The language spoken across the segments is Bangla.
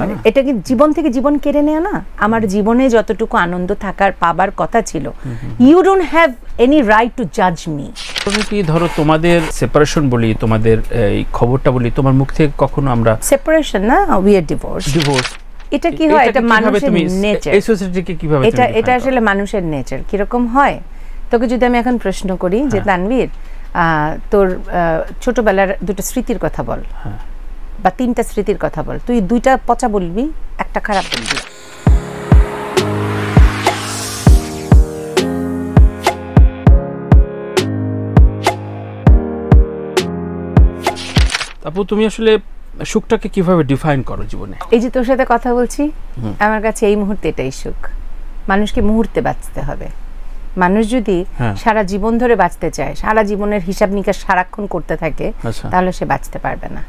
মানে এটা কি জীবন থেকে জীবন কেড়ে নেয় না আমার জীবনে যতটুকু আনন্দ থাকার পাবার কথা ছিল you don't have any right to জাজ মি কি ধরো তোমাদের সেপারেশন বলি তোমাদের এই খবরটা বলি তোমার মুখ থেকে কখনো আমরা সেপারেশন না উই আর ডিভোর্স ডিভোর্স এটা কি হয় এটা মানুষের নেচার এই সোসাইটিকে কিভাবে এটা এটা আসলে মানুষের নেচার কি রকম হয় তোকে যদি আমি এখন প্রশ্ন করি যে হ্যাঁ। তানভীর তোর ছোটবেলার দুটো স্মৃতির কথা বল হ্যাঁ বা তিনটা স্মৃতির কথা বল তুই দুইটা পচা বলবি একটা খারাপ বলবি আপু তুমি আসলে সুখটাকে কিভাবে ডিফাইন করো জীবনে এই যে তোর সাথে কথা বলছি আমার কাছে এই মুহূর্তে এটাই সুখ মানুষকে মুহূর্তে বাঁচতে হবে মানুষ যদি হ্যাঁ। সারা জীবন ধরে বাঁচতে চায় সারা জীবনের হিসাব নিকাশ সারাক্ষণ করতে থাকে আচ্ছা। তাহলে সে বাঁচতে পারবে না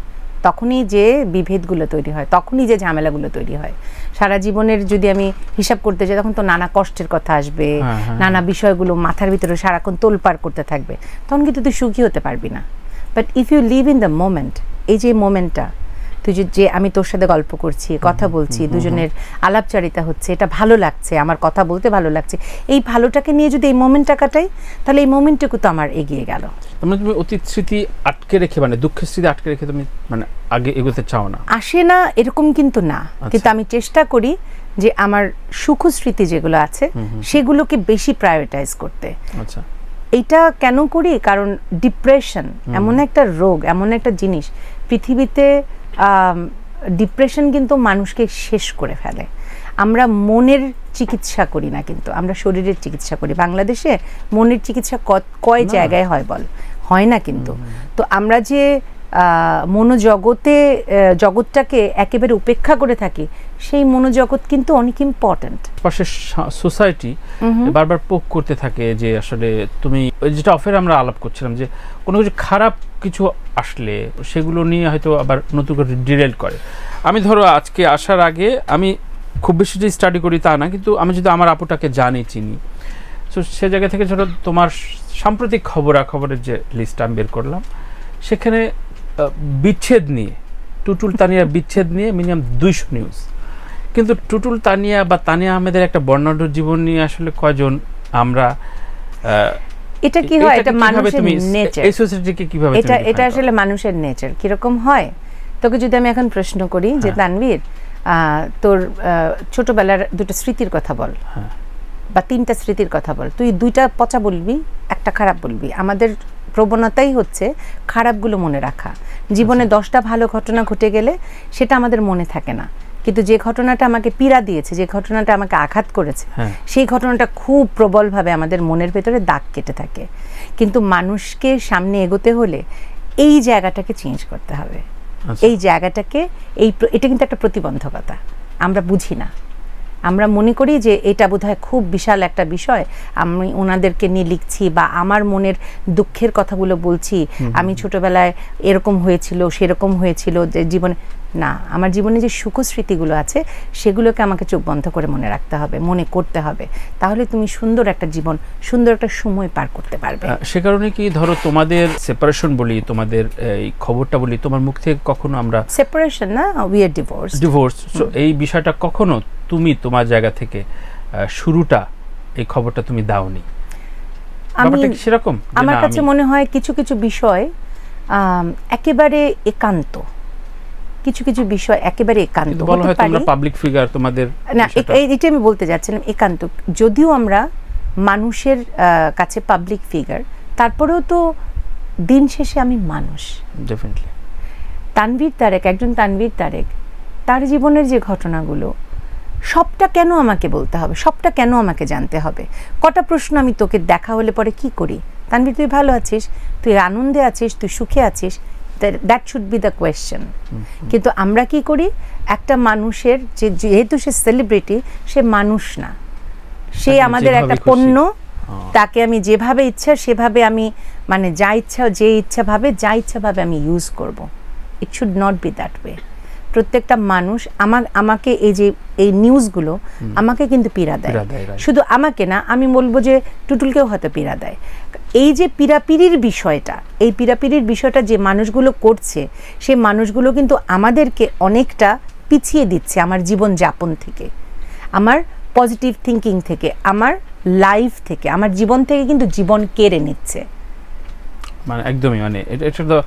তখনই যে বিভেদগুলো তৈরি হয় তখনই যে ঝামেলাগুলো তৈরি হয় সারা জীবনের যদি আমি হিসাব করতে যাই তখন তো নানা কষ্টের কথা আসবে হ্যাঁ, হ্যাঁ, হ্যাঁ। নানা বিষয়গুলো মাথার ভিতরে সারাক্ষণ তোলপার করতে থাকবে তখন কিন্তু তুই সুখী হতে পারবি না but if you live in the moment এই যে মোমেন্টটা তুই যে আমি তোর সাথে গল্প করছি কথা বলছি দুজনের আলাপচারিতা হচ্ছে এটা ভালো লাগছে আমার কথা বলতে ভালো লাগছে এই ভালোটাকে নিয়ে যদি এই মোমেন্টটা কাটাই তাহলে এই মোমেন্টটুকু তো আমার এগিয়ে গেল তোমরা মানে তুমি অতীত স্মৃতি আটকে রেখে মানে দুঃখের স্মৃতি আটকে রেখে তুমি মানে আগে এগোতে চাও না আসে না এরকম কিন্তু না আচ্ছা। কিন্তু আমি চেষ্টা করি যে আমার সুখ স্মৃতি যেগুলো আছে সেগুলোকে বেশি প্রায়োরিটাইজ করতে আচ্ছা এটা কেন করি কারণ ডিপ্রেশন এমন একটা রোগ এমন একটা জিনিস পৃথিবীতে ডিপ্রেশন কিন্তু মানুষকে শেষ করে ফেলে আমরা মনের চিকিৎসা করি না কিন্তু আমরা শরীরের চিকিৎসা করি বাংলাদেশে মনের চিকিৎসা কয় জায়গায় হয় বল হয় না কিন্তু তো আমরা যে মনোজগতে জগৎটাকে একেবারে উপেক্ষা করে থাকি সেই মনোজগৎ কিন্তু অনেক ইম্পর্টেন্ট পাশে সোসাইটি বারবার পোক করতে থাকে যে আসলে তুমি যেটা অফের আমরা আলাপ করছিলাম যে কোনো কিছু খারাপ কিছু আসলে সেগুলো নিয়ে হয়তো আবার নতুন করে ডিরেল করে আমি ধরো আজকে আসার আগে আমি খুব বেশি যে স্টাডি করি তা না কিন্তু আমি যদি আমার আপুটাকে জানি চিনি সো সে জায়গা থেকে ধরো তোমার সাম্প্রতিক খবরাখবরের যে লিস্ট আমি বের করলাম সেখানে বিচ্ছেদ নিয়ে টুটুল তানিয়া বিচ্ছেদ নিয়ে মিনিমাম দুইশো নিউজ কিন্তু টুটুল তানিয়া বা তানিয়া আহমেদের একটা বর্ণাঢ্য জীবন নিয়ে আসলে কজন আমরা এটা কি হয় এটা মানুষের নেচার এই সোসাইটিকে কিভাবে এটা এটা আসলে মানুষের নেচার কিরকম হয় তোকে যদি আমি এখন প্রশ্ন করি যে হ্যাঁ। তানভীর তোর ছোটবেলার দুটো স্মৃতির কথা বল হ্যাঁ। বা তিনটা স্মৃতির কথা বল তুই দুইটা পচা বলবি একটা খারাপ বলবি আমাদের প্রবণতাই হচ্ছে খারাপগুলো মনে রাখা আচ্ছা। জীবনে দশটা ভালো ঘটনা ঘটে গেলে সেটা আমাদের মনে থাকে না কিন্তু যে ঘটনাটা আমাকে পীড়া দিয়েছে যে ঘটনাটা আমাকে আঘাত করেছে হ্যাঁ। সেই ঘটনাটা খুব প্রবলভাবে আমাদের মনের ভেতরে দাগ কেটে থাকে কিন্তু মানুষকে সামনে এগোতে হলে এই জায়গাটাকে চেঞ্জ করতে হবে আচ্ছা। এই জায়গাটাকে এই এটা কিন্তু একটা প্রতিবন্ধকতা আমরা বুঝি না আমরা মনে করি যে এটা বোধ খুব বিশাল একটা বিষয় আমি ওনাদেরকে নিয়ে লিখছি বা আমার মনের দুঃখের কথাগুলো বলছি আমি ছোটবেলায় এরকম হয়েছিল সেরকম হয়েছিল যে জীবনে না আমার জীবনে যে সুখ স্মৃতিগুলো আছে সেগুলোকে আমাকে চোখ বন্ধ করে মনে রাখতে হবে মনে করতে হবে তাহলে তুমি সুন্দর একটা জীবন সুন্দর একটা সময় পার করতে পারবে সে কারণে কি ধরো তোমাদের সেপারেশন বলি তোমাদের এই খবরটা বলি তোমার মুখ থেকে কখনো আমরা সেপারেশন না উই আর ডিভোর্স ডিভোর্স এই বিষয়টা কখনো তুমি তোমার জায়গা থেকে শুরুটা এই খবরটা তুমি দাওনি আমি সেরকম আমার কাছে মনে হয় কিছু কিছু বিষয় একেবারে একান্ত কিছু কিছু বিষয় একেবারে একান্ত পাবলিক ফিগার তোমাদের না এটা আমি বলতে যাচ্ছিলাম একান্ত যদিও আমরা মানুষের কাছে পাবলিক ফিগার তারপরেও তো দিন শেষে আমি মানুষ তানভীর তারেক একজন তানভীর তারেক তার জীবনের যে ঘটনাগুলো সবটা কেন আমাকে বলতে হবে সবটা কেন আমাকে জানতে হবে কটা প্রশ্ন আমি তোকে দেখা হলে পরে কি করি তানভীর তুই ভালো আছিস তুই আনন্দে আছিস তুই সুখে আছিস that should be the question কিন্তু আমরা কি করি একটা মানুষের যে যেহেতু সে সেলিব্রিটি সে মানুষ না সে আমাদের একটা পণ্য তাকে আমি যেভাবে ইচ্ছা সেভাবে আমি মানে যা ইচ্ছা যে ইচ্ছাভাবে যা ইচ্ছাভাবে আমি ইউজ করব it should not be that way প্রত্যেকটা মানুষ আমার আমাকে এই যে এই নিউজগুলো আমাকে কিন্তু পীড়া দেয় শুধু আমাকে না আমি বলবো যে টুটুলকেও হয়তো পীড়া দেয় এই যে পীড়াপিড়ির বিষয়টা এই পীড়াপিড়ির বিষয়টা যে মানুষগুলো করছে সেই মানুষগুলো কিন্তু আমাদেরকে অনেকটা পিছিয়ে দিচ্ছে আমার জীবন যাপন থেকে আমার পজিটিভ থিঙ্কিং থেকে আমার লাইফ থেকে আমার জীবন থেকে কিন্তু জীবন কেড়ে নিচ্ছে মানে একদমই মানে এটা এটা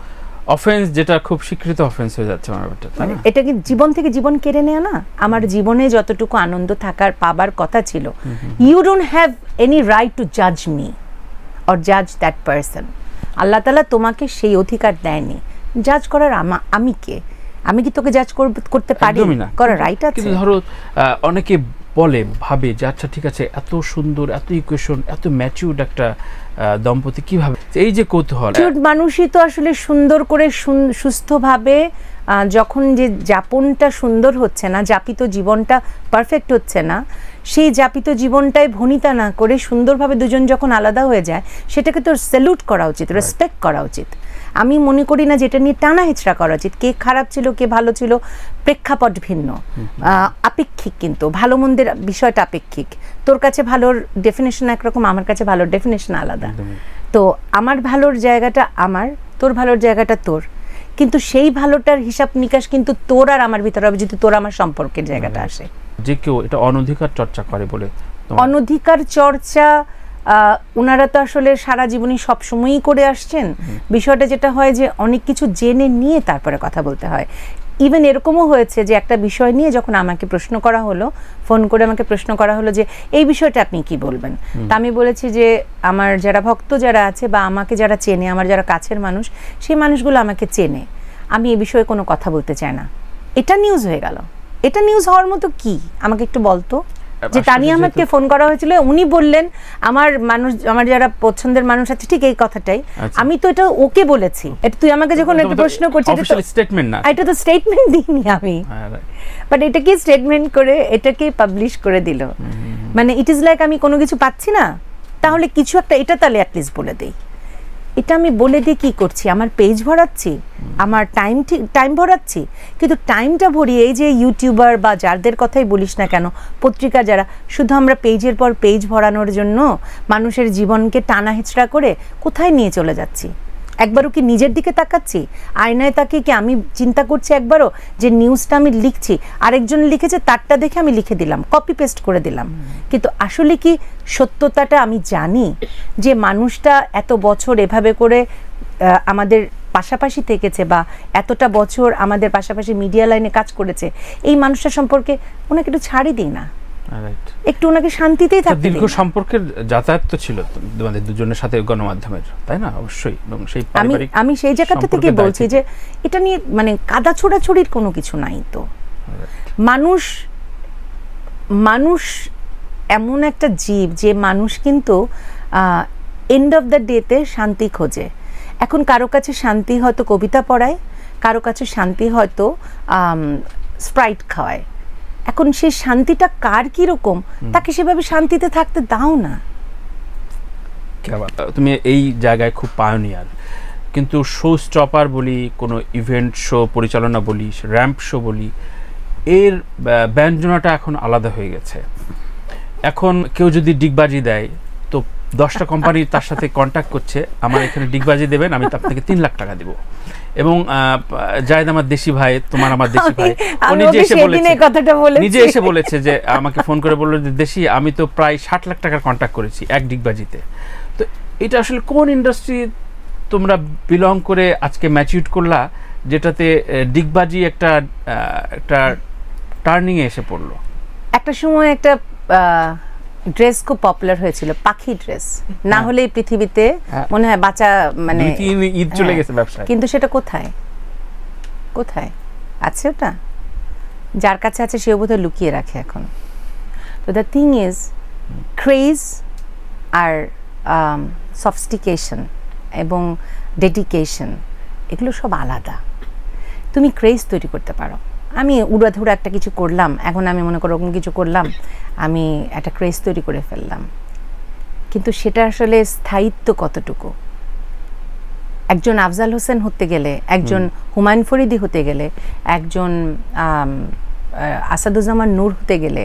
অফেন্স যেটা খুব স্বীকৃত অফেন্স হয়ে যাচ্ছে আমার ব্যাপারটা তাই না এটা কি জীবন থেকে জীবন কেড়ে নেয় না আমার জীবনে যতটুকু আনন্দ থাকার পাবার কথা ছিল you don't have any right to জাজ মি অর জাজ দ্যাট পারসন আল্লাহ তালা তোমাকে সেই অধিকার দেয়নি জাজ করার আমি কে আমি কি তোকে জাজ করতে পারি করার রাইট আছে কিন্তু ধরো অনেকে বলে ভাবে যে আচ্ছা ঠিক আছে এত সুন্দর এত ইকুয়েশন এত ম্যাচিউর্ড একটা দম্পতি কিভাবে এই যে কৌতূহল মানুষই তো আসলে সুন্দর করে সুস্থভাবে যখন যে যাপনটা সুন্দর হচ্ছে না যাপিত জীবনটা পারফেক্ট হচ্ছে না সেই যাপিত জীবনটায় ভনিতা না করে সুন্দরভাবে দুজন যখন আলাদা হয়ে যায় সেটাকে তো স্যালুট করা উচিত রেসপেক্ট করা উচিত আমি মনে করি না যে এটা নিয়ে টানা হিচড়া করা উচিত কে খারাপ ছিল কে ভালো ছিল প্রেক্ষাপট ভিন্ন আপেক্ষিক কিন্তু ভালো মন্দের বিষয়টা আপেক্ষিক তোর কাছে ভালোর ডেফিনেশন একরকম আমার কাছে ভালোর ডেফিনেশন আলাদা তো আমার ভালোর জায়গাটা আমার তোর ভালোর জায়গাটা তোর কিন্তু সেই ভালোটার হিসাব নিকাশ কিন্তু তোর আর আমার ভিতরে হবে যদি তোর আমার সম্পর্কের জায়গাটা হ্যাঁ। আসে যে কেউ এটা অনধিকার চর্চা করে বলে অনধিকার চর্চা ওনারা তো আসলে সারা জীবনই সবসময়ই করে আসছেন বিষয়টা যেটা হয় যে অনেক কিছু জেনে নিয়ে তারপরে কথা বলতে হয় ইভেন এরকমও হয়েছে যে একটা বিষয় নিয়ে যখন আমাকে প্রশ্ন করা হলো ফোন করে আমাকে প্রশ্ন করা হলো যে এই বিষয়টা আপনি কি বলবেন তা আমি বলেছি যে আমার যারা ভক্ত যারা আছে বা আমাকে যারা চেনে আমার যারা কাছের মানুষ সেই মানুষগুলো আমাকে চেনে আমি এ বিষয়ে কোনো কথা বলতে চাই না এটা নিউজ হয়ে গেল এটা নিউজ হওয়ার মতো কি আমাকে একটু বলতো যে তানি আমাকে ফোন করা হয়েছিল উনি বললেন আমার মানুষ আমার যারা পছন্দের মানুষ আছে ঠিক এই কথাটাই আচ্ছা। আমি তো এটা ওকে বলেছি এটা তুই আমাকে যখন একটা প্রশ্ন করছিস এটা তো স্টেটমেন্ট না এটা তো স্টেটমেন্ট দিইনি আমি বাট হ্যাঁ, এটাকে স্টেটমেন্ট করে এটাকে পাবলিশ করে দিল মানে ইট ইজ লাইক আমি কোনো কিছু পাচ্ছি না তাহলে কিছু একটা এটা তাহলে লিস্ট বলে দেই এটা আমি বলে দিয়ে কি করছি আমার পেজ ভরাচ্ছি আমার টাইম ঠিক টাইম ভরাচ্ছি কিন্তু টাইমটা ভরিয়ে এই যে ইউটিউবার বা যাদের কথাই বলিস না কেন পত্রিকা যারা শুধু আমরা পেজের পর পেজ ভরানোর জন্য মানুষের জীবনকে টানা হেঁচড়া করে কোথায় নিয়ে চলে যাচ্ছি একবারও কি নিজের দিকে তাকাচ্ছি আয়নায় তাকে কি আমি চিন্তা করছি একবারও যে নিউজটা আমি লিখছি আরেকজন লিখেছে তারটা দেখে আমি লিখে দিলাম কপি পেস্ট করে দিলাম কিন্তু আসলে কি সত্যতাটা আমি জানি যে মানুষটা এত বছর এভাবে করে আমাদের পাশাপাশি থেকেছে বা এতটা বছর আমাদের পাশাপাশি মিডিয়া লাইনে কাজ করেছে এই মানুষটা সম্পর্কে ওনাকে একটু ছাড়ি দিই না একটু ওনাকে শান্তিতেই থাকতে দীর্ঘ সম্পর্কের যাতায়াত তো ছিল তোমাদের দুজনের সাথে গণমাধ্যমের তাই না অবশ্যই এবং সেই আমি আমি সেই জায়গাটা থেকে বলছি যে এটা নিয়ে মানে কাদা ছোড়াছুড়ির কোনো কিছু নাই তো মানুষ মানুষ এমন একটা জীব যে মানুষ কিন্তু এন্ড অফ দ্য ডেতে শান্তি খোঁজে এখন কারো কাছে শান্তি হয়তো কবিতা পড়ায় কারো কাছে শান্তি হয়তো স্প্রাইট খাওয়ায় এখন সেই শান্তিটা কার কিরকম তাকে সেভাবে শান্তিতে থাকতে দাও না তুমি এই জায়গায় খুব পায়োনিয়ার কিন্তু শো স্টপার বলি কোনো ইভেন্ট শো পরিচালনা বলি র্যাম্প শো বলি এর ব্যঞ্জনাটা এখন আলাদা হয়ে গেছে এখন কেউ যদি ডিগবাজি দেয় তো দশটা কোম্পানি তার সাথে কন্ট্যাক্ট করছে আমার এখানে ডিগবাজি দেবেন আমি আপনাকে তিন লাখ টাকা দিব এবং জায়দ আমার দেশি ভাই তোমার আমার দেশি ভাই ও নিজে এসে বলেছে নিজে এসে বলেছে যে আমাকে ফোন করে বললো যে দেশি আমি তো প্রায় ষাট লাখ টাকার কন্ট্যাক্ট করেছি এক ডিগবাজিতে তো এটা আসলে কোন ইন্ডাস্ট্রি তোমরা বিলং করে আজকে ম্যাচিউট করলা যেটাতে ডিগবাজি একটা একটা টার্নিংয়ে এসে পড়লো একটা সময় একটা ড্রেস খুব পপুলার হয়েছিল পাখি ড্রেস না হ্যাঁ। হলে পৃথিবীতে হ্যাঁ। মনে হয় বাচ্চা মানে ঈদ চলে হ্যাঁ। গেছে ব্যবসা কিন্তু সেটা কোথায় কোথায় আছে ওটা যার কাছে আছে সেও বোধহয় লুকিয়ে রাখে এখন তো দ্য থিং ইজ ক্রেজ আর সফস্টিকেশন um, এবং ডেডিকেশন এগুলো সব আলাদা তুমি ক্রেজ তৈরি করতে পারো আমি উড়াধুড়া একটা কিছু করলাম এখন আমি মনে করো ওরকম কিছু করলাম আমি একটা ক্রেজ তৈরি করে ফেললাম কিন্তু সেটা আসলে স্থায়িত্ব কতটুকু একজন আফজাল হোসেন হতে গেলে একজন হুমায়ুন ফরিদি হতে গেলে একজন আসাদুজ্জামান নূর হতে গেলে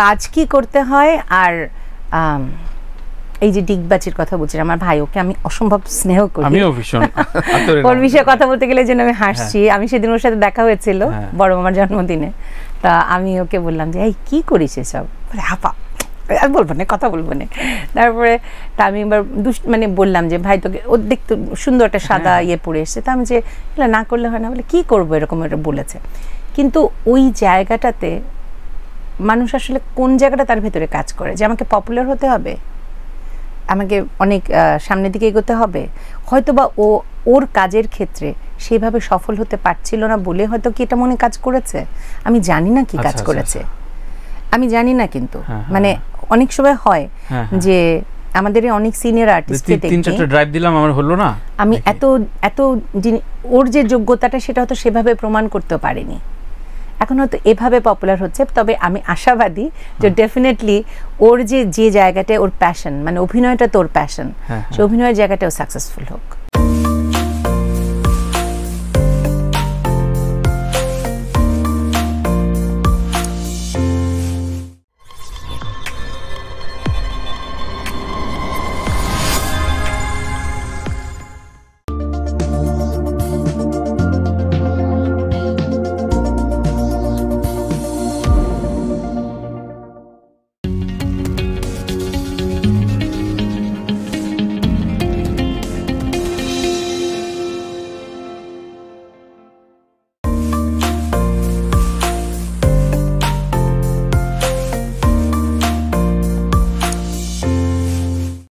কাজ কি করতে হয় আর এই যে ডিগবাজির কথা বলছিলাম আমার ভাই ওকে আমি অসম্ভব স্নেহ করি আমিও ভীষণ ওর বিষয়ে কথা বলতে গেলে যেন আমি হাসছি হ্যাঁ। আমি সেদিন ওর সাথে দেখা হয়েছিল হ্যাঁ। বড় মামার জন্মদিনে তা আমি ওকে বললাম যে এই কি করিস এসব হাপা আর বলবো না কথা বলবো না তারপরে তা আমি এবার দুষ্ট মানে বললাম যে ভাই তোকে ওর দেখতে সুন্দর একটা সাদা হ্যাঁ। ইয়ে পরে এসছে তা আমি যে না করলে হয় না বলে কি করবো এরকম এটা বলেছে কিন্তু ওই জায়গাটাতে মানুষ আসলে কোন জায়গাটা তার ভেতরে কাজ করে যে আমাকে পপুলার হতে হবে আমাকে অনেক সামনের দিকে এগোতে হবে হয়তো বা ও ওর কাজের ক্ষেত্রে সেভাবে সফল হতে পারছিল না বলে হয়তো কি এটা মনে কাজ করেছে আমি জানি না কি আচ্ছা, কাজ আচ্ছা, করেছে আচ্ছা। আমি জানি না কিন্তু হ্যাঁ, হ্যাঁ, মানে হ্যাঁ। অনেক সময় হয় যে আমাদের অনেক সিনিয়র আর্টিস্ট তিন চারটা ড্রাইভ দিলাম আমার হলো না আমি এত এত ওর যে যোগ্যতাটা সেটা হয়তো সেভাবে প্রমাণ করতে পারিনি এখন হয়তো এভাবে পপুলার হচ্ছে তবে আমি আশাবাদী যে ডেফিনেটলি ওর যে যে জায়গাটায় ওর প্যাশন মানে অভিনয়টা তোর প্যাশন সে হ্যাঁ। অভিনয়ের জায়গাটাও সাকসেসফুল হোক